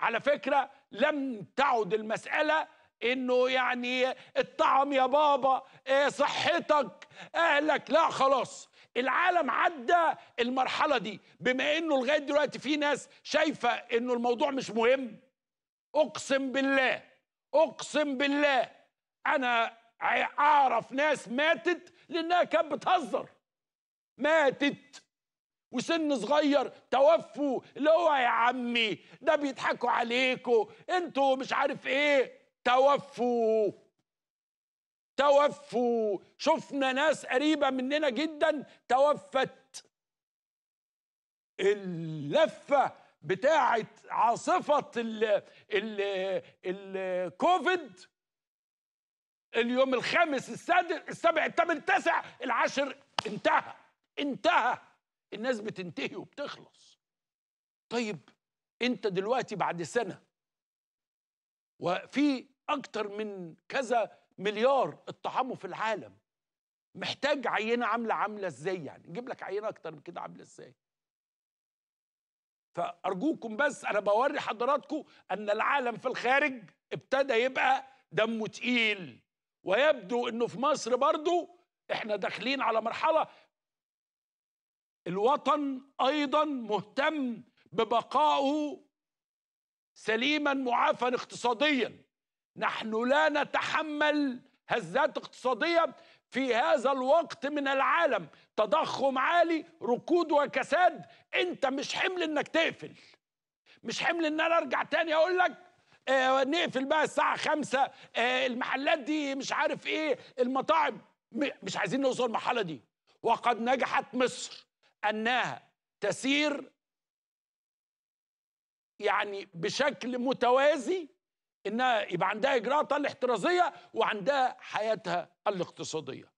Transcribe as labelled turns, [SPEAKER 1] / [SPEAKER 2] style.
[SPEAKER 1] على فكرة لم تعد المسألة انه يعني الطعم يا بابا إيه صحتك اهلك لا خلاص العالم عدى المرحله دي بما انه لغايه دلوقتي في ناس شايفه انه الموضوع مش مهم اقسم بالله اقسم بالله انا اعرف ناس ماتت لانها كانت بتهزر ماتت وسن صغير توفوا اللي هو يا عمي ده بيضحكوا عليكوا انتوا مش عارف ايه توفوا توفوا شفنا ناس قريبه مننا جدا توفت اللفه بتاعه عاصفه الكوفيد اليوم الخامس السادس السابع الثامن التاسع العاشر انتهى انتهى الناس بتنتهي وبتخلص طيب انت دلوقتي بعد سنه وفي اكتر من كذا مليار اتطعموا في العالم محتاج عينه عامله عامله ازاي يعني نجيب لك عينه اكتر من كده عامله ازاي فارجوكم بس انا بوري حضراتكم ان العالم في الخارج ابتدى يبقى دمه تقيل ويبدو انه في مصر برضو احنا داخلين على مرحله الوطن ايضا مهتم ببقائه سليما معافى اقتصاديا نحن لا نتحمل هزات اقتصاديه في هذا الوقت من العالم تضخم عالي ركود وكساد انت مش حمل انك تقفل مش حمل ان انا ارجع تاني اقول لك آه نقفل بقى الساعه خمسة آه المحلات دي مش عارف ايه المطاعم مش عايزين نوصل المرحله دي وقد نجحت مصر انها تسير يعني بشكل متوازي انها يبقى عندها اجراءاتها الاحترازيه وعندها حياتها الاقتصاديه